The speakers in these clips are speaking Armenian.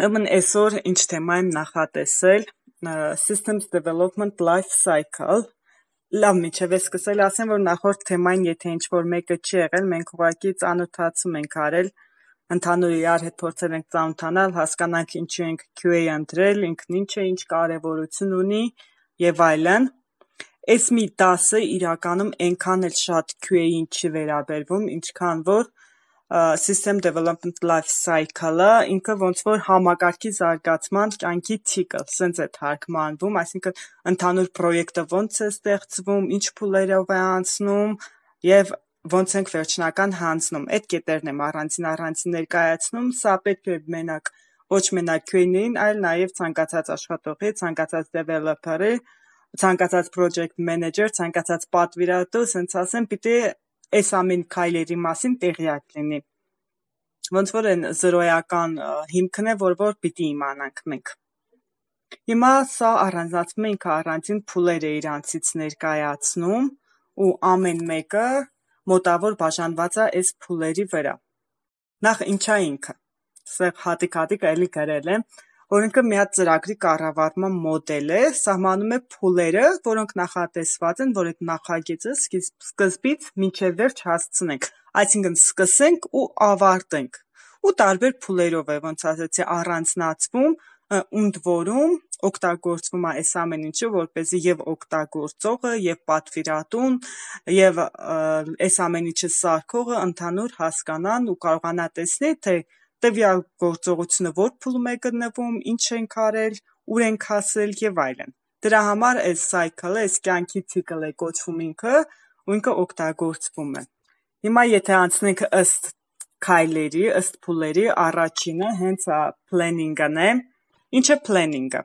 Ուրեմն այսօր ինչ թեմա եմ նախատեսել Systems Development Life Cycle Լավ, միջև է սկսել, ասեմ, որ նախորդ թեմային, եթե ինչ-որ մեկը չի եղել, մենք ուղղակի ծանոթացում ենք արել, ընդհանուր իրար հետ փորձել ենք ծանոթանալ, հասկանանք ինչու ենք QA ընտրել, ինքն ինչ է, ինչ կարևորություն ունի եւ այլն։ Այս մի 10-ը իրականում այնքան էլ շատ QA-ին չի վերաբերվում, ինչքան որ system development life cycle-ը ինքը ոնց որ համակարգի զարգացման կյանքի ցիկլ, սենց է թարգմանվում, այսինքն ընդհանուր պրոյեկտը ոնց է ստեղծվում, ինչ փուլերով է անցնում եւ ոնց ենք վերջնական հանձնում։ Այդ կետերն եմ առանձին առանձին ներկայացնում, սա պետք է մենակ ոչ մենակ QA-ին, այլ նաեւ ցանկացած աշխատողի, ցանկացած developer-ի, ցանկացած project manager, ցանկացած պատվիրատու, սենց ասեմ, պիտի այս ամեն քայլերի մասին տեղյակ լինի։ Ոնց որ են զրոյական հիմքն է, որ որ պիտի իմանանք մենք։ Հիմա սա առանձնացում ենք առանձին փուլեր է իրանցից ներկայացնում ու ամեն մեկը մոտավոր բաժանված է այս փուլերի վրա։ Նախ ինչա ինքը։ Սա հատիկ-հատիկ էլի գրել եմ, օրենքը մի հատ ծրագրի կառավարման մոդել է, սահմանում է փուլերը, որոնք նախատեսված են, որ այդ նախագիծը սկզբից մինչև վերջ հասցնենք։ Այսինքն սկսենք ու ավարտենք։ Ու տարբեր փուլերով է, ոնց ասացի, առանձնացվում, ընդ որում օգտագործվում է այս ամեն ինչը որպեսզի եւ օգտագործողը եւ պատվիրատուն եւ այս ամեն ինչը սարքողը ընդհանուր հասկանան ու կարողանա տեսնել թե դե տվյալ գործողությունը ո՞ր փուլում է գտնվում, ինչ ենք արել, ուր ենք հասել եւ այլն։ Դրա համար այս cycle-ը, այս կյանքի ցիկլը կոչվում ինքը, ու ինքը օգտագործվում է։ Հիմա եթե անցնենք ըստ քայլերի, ըստ փուլերի, առաջինը հենց a planning-ն է։ Ինչ է planning-ը։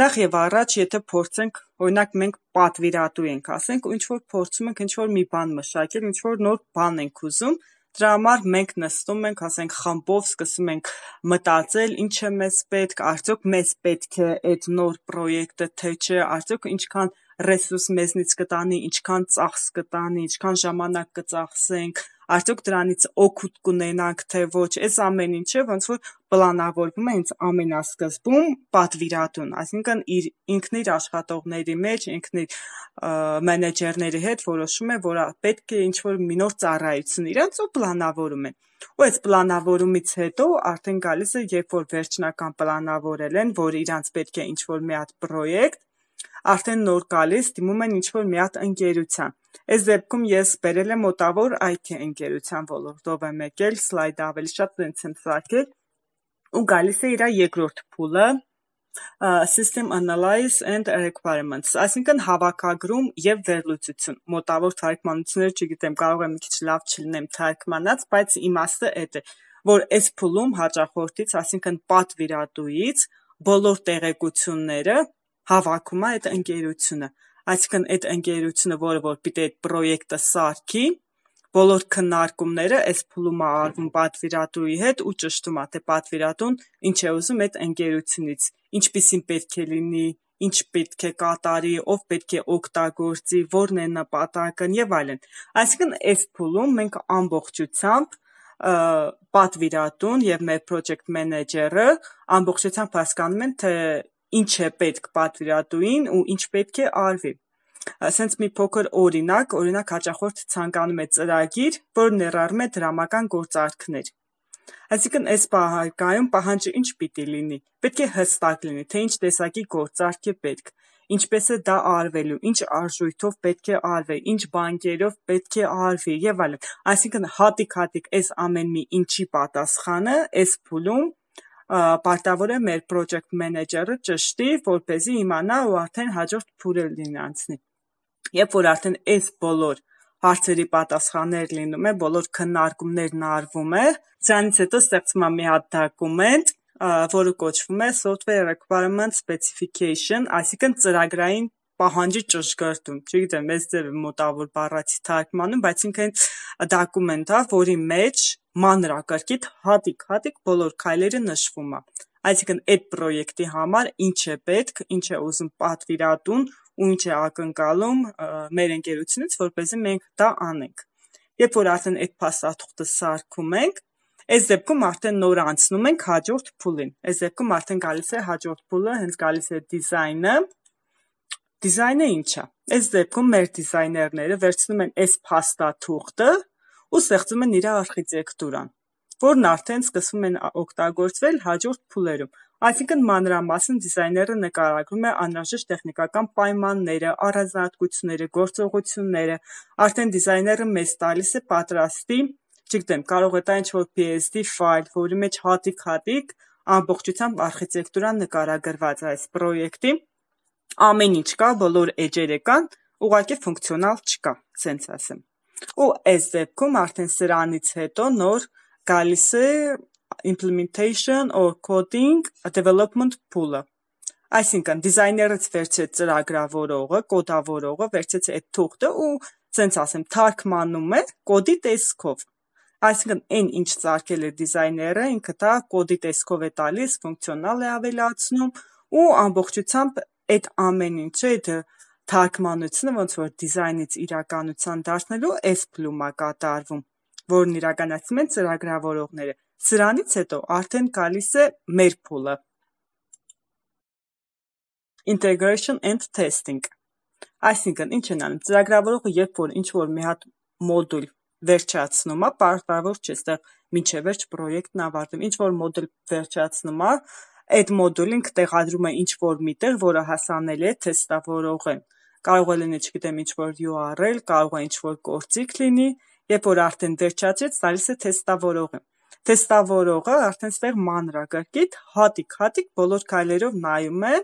Նախ եւ առաջ, եթե փորձենք, օրինակ մենք պատվիրատու ենք, ասենք, ինչ որ փորձում ենք ինչ որ մի բան մշակել, ինչ որ նոր բան ենք ուզում, Դրա համար մենք նստում ենք, ասենք խմբով սկսում ենք մտածել, ինչ է մեզ պետք, արդյոք մեզ պետք է այդ նոր պրոյեկտը թե չէ, արդյոք ինչքան ռեսուրս մեզնից կտանի, ինչքան ծախս կտանի, ինչքան ժամանակ կծախսենք, արդյոք դրանից օգուտ կունենանք թե ոչ այս ամեն ինչը ոնց որ պլանավորվում է հենց ամենասկզբում պատվիրատուն այսինքն իր ինքն իր աշխատողների մեջ ինքն իր մենեջերների հետ որոշում է որ պետք է ինչ որ մի նոր ծառայություն իրենց ու պլանավորում են ու այս պլանավորումից հետո արդեն գալիս է երբ որ վերջնական պլանավորել են որ իրանց պետք է ինչ որ մի հատ պրոյեկտ Արդեն նոր գալիս դիմում են ինչ-որ մի հատ ընկերության։ Այս դեպքում ես բերել եմ մոտավոր IT ընկերության ոլորտով եմ եկել, սլայդը ավելի շատ դենց եմ սարքել ու գալիս է իր երկրորդ փուլը system analysis and requirements այսինքն հավաքագրում եւ վերլուծություն մոտավոր թարգմանությունները չգիտեմ կարող եմ մի քիչ լավ չլինեմ թարգմանած բայց իմաստը այդ է որ այս փուլում հաճախորդից այսինքն պատվիրատուից բոլոր տեղեկությունները հավաքում է այդ ընկերությունը։ Այսինքն այդ ընկերությունը, որը որ պիտի այդ պրոյեկտը սարքի, բոլոր քննարկումները այս փուլում է արվում պատվիրատուի հետ ու ճշտում է թե պատվիրատուն ինչ է ուզում այդ ընկերությունից, ինչպեսին պետք է լինի, ինչ պետք է կատարի, ով պետք է օգտագործի, որն է նպատակն եւ այլն։ Այսինքն այս փուլում մենք ամբողջությամբ պատվիրատուն եւ մեր project manager-ը ամբողջությամբ հասկանում են թե ինչ է պետք պատվիրատուին ու ինչ պետք է արվի ասենց մի փոքր օրինակ, օրինակ հաճախորդ ցանկանում է ծրագիր, որ ներառում է դրամական գործարքներ։ Այսինքն այս բաղարկայում պահանջը ինչ պիտի լինի։ Պետք է հստակ լինի, թե ինչ տեսակի գործարք է պետք, ինչպես է դա արվելու, ինչ արժույթով պետք է արվի, ինչ բանկերով պետք է արվի եւ այլն։ Այսինքն հատիկ-հատիկ այս ամեն մի ինչի պատասխանը այս փուլում պարտավոր է մեր project manager-ը ճշտի, որպեսզի իմանա ու արդեն հաջորդ փուլը լինանցնի։ Երբ որ արդեն այս բոլոր հարցերի պատասխաններ լինում է, բոլոր քննարկումներն արվում է, ցանից հետո ստեղծվում է մի հատ դոկումենտ, որը կոչվում է software requirement specification, այսինքն ծրագրային պահանջի ճշգրտում։ Չգիտեմ, այս ձևը մոտավոր բառացի թարգմանում, բայց ինքն դոկումենտ է, որի մեջ մանրակրկիտ հատիկ-հատիկ բոլոր քայլերը նշվում է։ Այսինքն այդ պրոյեկտի համար ինչ է պետք, ինչ է ուզում պատվիրատուն ու ինչ է ակնկալում մեր ընկերությունից, որպեսզի մենք դա անենք։ Երբ որ արդեն այդ փաստաթուղթը սարքում ենք, այս դեպքում արդեն նոր անցնում ենք հաջորդ փուլին։ Այս դեպքում արդեն գալիս է հաջորդ փուլը, հենց գալիս է դիզայնը։ Դիզայնը ի՞նչ է։ Այս դեպքում մեր դիզայներները վերցնում են այս փաստաթուղթը ու ստեղծում են իր արխիտեկտուրան, որն արդեն սկսվում են օգտագործվել հաջորդ փուլերում, այսինքն մանրամասն դիզայները նկարագրում է անհրաժեշտ տեխնիկական պայմանները, առանձնահատկությունները, գործողությունները, արդեն դիզայները մեզ տալիս է պատրաստի չգիտեմ, կարող է դա ինչ-որ PSD ֆայլ, որի մեջ հատիկ-հատիկ ամբողջությամբ արխիտեկտուրան նկարագրված այս պրոյեկտի ամեն ինչ կա, բոլոր էջերը կան, ուղղակի ֆունկցիոնալ չկա, սենց ասեմ ու այս դեպքում արդեն սրանից հետո նոր գալիս է implementation or coding development pool-ը։ Այսինքն դիզայներից վերցրեց ծրագրավորողը, կոդավորողը վերցրեց այդ թուղթը ու ցենց ասեմ թարգմանում է կոդի տեսքով։ Այսինքն այն ինչ ցարկել է դիզայները, ինքը դա կոդի տեսքով է տալիս, ֆունկցիոնալ է ավելացնում ու ամբողջությամբ այդ ամեն ինչը այդ թարգմանությունը ոնց որ դիզայնից իրականության դարձնելու էս փլումա կատարվում, որն իրականացում են ծրագրավորողները։ Սրանից հետո արդեն գալիս է մեր փուլը։ Integration and testing։ Այսինքն ինչ են անում ծրագրավորողը, երբ որ ինչ որ մի հատ մոդուլ վերջացնում է, պարտավոր չէ այստեղ մինչև վերջ պրոյեկտն ավարտում։ Ինչ որ մոդուլ վերջացնում է, այդ մոդուլին կտեղադրում է ինչ որ միտեղ, որը հասանելի է թեստավորողին կարող է լինի, չգիտեմ, ինչ որ URL, կարող է ինչ որ գործիք լինի, երբ որ արդեն վերջացրեց, տալիս է թեստավորողը։ Թեստավորողը արդեն ստեղ մանրակրկիտ հատիկ-հատիկ բոլոր քայլերով նայում է,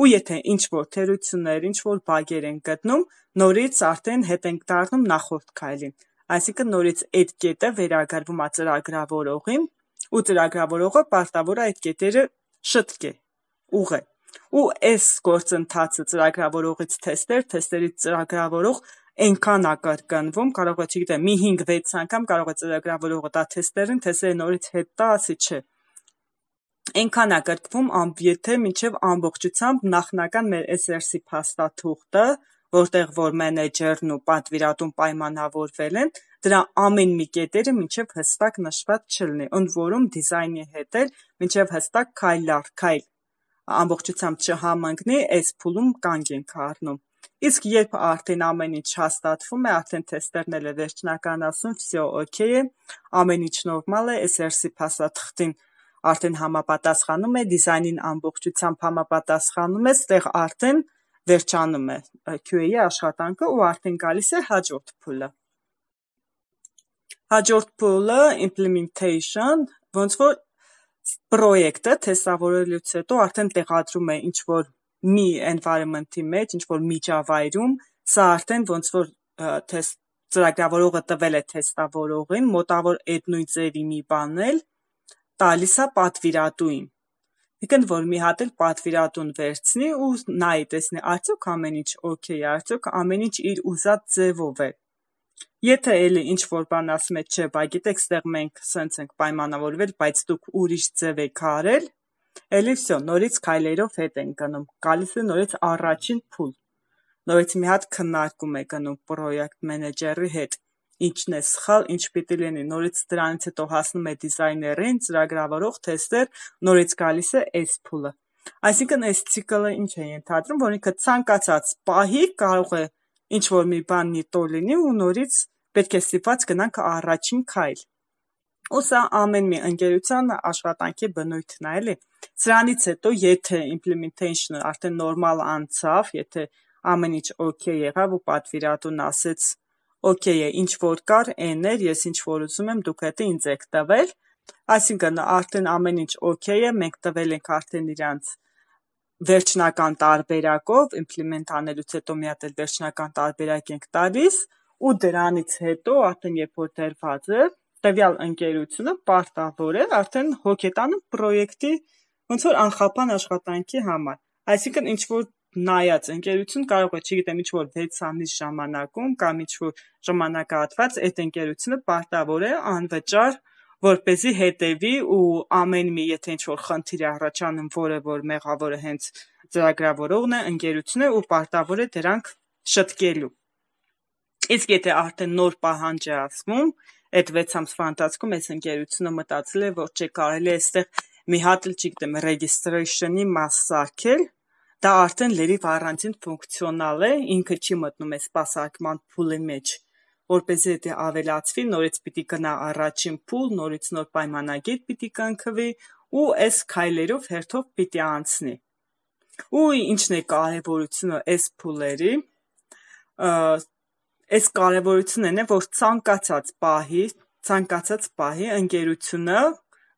ու եթե ինչ որ թերություններ, ինչ որ բագեր են գտնում, նորից արդեն հետ ենք դառնում նախորդ քայլին։ Այսինքն նորից այդ կետը վերագրվում է ծրագրավորողին, ու ծրագրավորողը պարտավոր է այդ կետերը շտկե, ուղղել ու այս գործընթացը ծրագրավորողից թեստեր, թեստերից ծրագրավորող այնքան ակարգանվում, կարող է, չգիտեմ, մի 5-6 անգամ կարող է ծրագրավորողը դա թեստերին, թեստերը նորից հետ տա, ասի չէ։ Այնքան ակարգվում, եթե մինչև ամբողջությամբ նախնական մեր SRC փաստաթուղթը, որտեղ որ մենեջերն ու պատվիրատուն պայմանավորվել են, դրա ամեն մի կետերը մինչև հստակ նշված չլինի, ընդ որում դիզայնի հետ էլ մինչև հստակ քայլ առ քայլ ամբողջությամբ չհամընկնի, այս փուլում կանգ ենք առնում։ Իսկ երբ արդեն ամեն ինչ հաստատվում է, արդեն թեստերն էլ է վերջնական ասում, всё օքեյ է, ամեն ինչ նորմալ է, SRC փաստաթղթին արդեն համապատասխանում է, դիզայնին ամբողջությամբ համապատասխանում է, ստեղ արդեն վերջանում է QA-ի աշխատանքը ու արդեն գալիս է հաջորդ փուլը։ Հաջորդ փուլը implementation, ոնց որ պրոյեկտը թեսավորելուց հետո արդեն տեղադրում է ինչ որ մի environment-ի մեջ, ինչ որ միջավայրում, սա արդեն ոնց որ թես ծրագրավորողը տվել է թեստավորողին մոտավոր այդ նույն ծերի մի բանել, տալիս է պատվիրատուին։ Իքն որ մի հատ էլ պատվիրատուն վերցնի ու նայի տեսնի արդյոք ամեն ինչ օքեյ է, արդյոք ամեն ինչ իր ուզած ձևով է։ Եթե էլի ինչ-որ բան ասում է, չէ, բա գիտեք, ստեղ մենք սենց ենք պայմանավորվել, բայց դուք ուրիշ ձև եք արել, էլի վсё, նորից քայլերով հետ են գնում։ Գալիս է նորից առաջին փուլ։ Նորից մի հատ քննարկում է գնում պրոյեկտ մենեջերի հետ ինչն է սխալ, ինչ պիտի լինի։ Նորից դրանից հետո հասնում է դիզայներին, ծրագրավորող, թեստեր, նորից գալիս է այս փուլը։ Այսինքն այս ցիկլը ինչ է ենթադրում, որ ինքը ցանկացած պահի կարող է ինչ որ մի բան նիտո լինի ու նորից պետք է ստիպված գնանք առաջին քայլ։ Ու սա ամեն մի ընկերության աշխատանքի բնույթն է, էլի։ Սրանից հետո, եթե implementation-ը արդեն նորմալ անցավ, եթե ամեն ինչ օքեյ եղավ ու պատվիրատուն ասեց, օքեյ է, ինչ որ կար, այն էր, ես ինչ որ ուզում եմ, դուք հետը ինձ եք տվել։ Այսինքն արդեն ամեն ինչ օքեյ է, մենք տվել ենք արդեն իրանց վերջնական տարբերակով իմպլեմենտ անելուց հետո մի հատ էլ վերջնական տարբերակ ենք տալիս ու դրանից հետո արդեն երբ որ դերված է տվյալ ընկերությունը պարտավոր է արդեն հոգետանում պրոյեկտի ոնց որ անխափան աշխատանքի համար այսինքն ինչ որ նայած ընկերություն կարող է, չգիտեմ, ինչ որ 6 ամիս ժամանակում կամ ինչ որ ժամանակահատված այդ ընկերությունը պարտավոր է անվճար որ เป զի հետևի ու ամեն մի եթե ինչ-որ խնդիր է առաջանում, որը որ մեղավորը հենց ծրագրավորողն է, ընկերությունն է ու պարտավոր է դրանք շտկելու։ Իսկ եթե արդեն նոր պահանջ է ասվում, այդ 6 ամսվա ընթացքում այս ընկերությունը մտածել է, որ չէ կարելի է այստեղ մի հատ էլ չգիտեմ registration-ի մաս սարքել, դա արդեն լրիվ առանձին ֆունկցիոնալ է, ինքը չի մտնում այս սպասարկման փուլի մեջ։ Որպեսզի դա ավելացվի, նորից պիտի գնա առաջին փուլ, նորից նոր պայմանագիր պիտի կնքվի ու այս քայլերով հերթով պիտի անցնի։ Ու ինչն է կարևորությունը այս փուլերի։ Այս կարևորությունն է, որ ցանկացած պահի, ցանկացած պահի ընկերությունը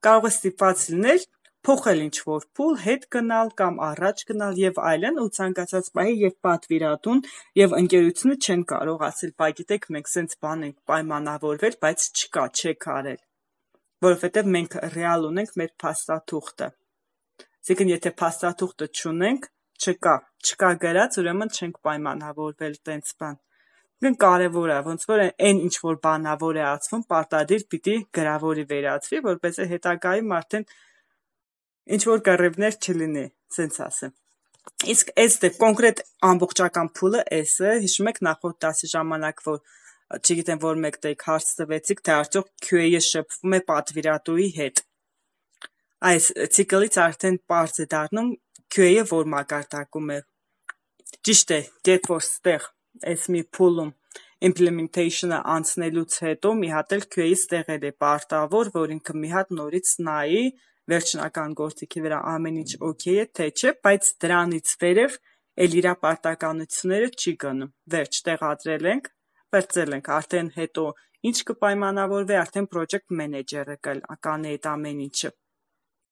կարող է ստիպված լինել փոխել ինչ-որ փուլ, հետ գնալ կամ առաջ գնալ եւ այլն ու ցանկացած պահի եւ պատվիրատուն եւ ընկերությունը չեն կարող ասել, բայ գիտեք, մենք սենց բան ենք պայմանավորվել, բայց չկա, չեք արել, որովհետեւ մենք ռեալ ունենք մեր փաստաթուղթը։ Այսինքն եթե փաստաթուղթը չունենք, չկա, չկա գրած, ուրեմն չենք պայմանավորվել տենց բան։ Ինքն կարևոր է, ոնց որ այն ինչ որ բանավոր է ածվում, պարտադիր պիտի գրավորի վերածվի, որպեսզի հետագայում արդեն ինչ որ կռևներ չլինի, սենց ասեմ։ Իսկ այս դե կոնկրետ ամբողջական փուլը էս է, հիշում եք նախորդ դասի ժամանակ որ չգիտեմ որ մեկ տեք հարց տվեցիք, դա արդյոք QA-ը շփվում է պատվիրատուի հետ։ Այս ցիկլից արդեն པարզ է դառնում QA-ը որ մակարդակում է։ Ճիշտ է, դեթ որ ստեղ այս մի փուլում implementation-ը անցնելուց հետո մի հատ էլ QA-ը ստեղել է պարտավոր, որ ինքը մի հատ նորից նայի, վերջնական գործիքի վրա ամեն ինչ օքեյ է, թե չէ, բայց դրանից վերև էլ իր պարտականությունները չի գնում։ Վերջ տեղադրել ենք, վերցել ենք, արդեն հետո ինչ կպայմանավորվի, արդեն project manager-ը կանե այդ ամեն ինչը։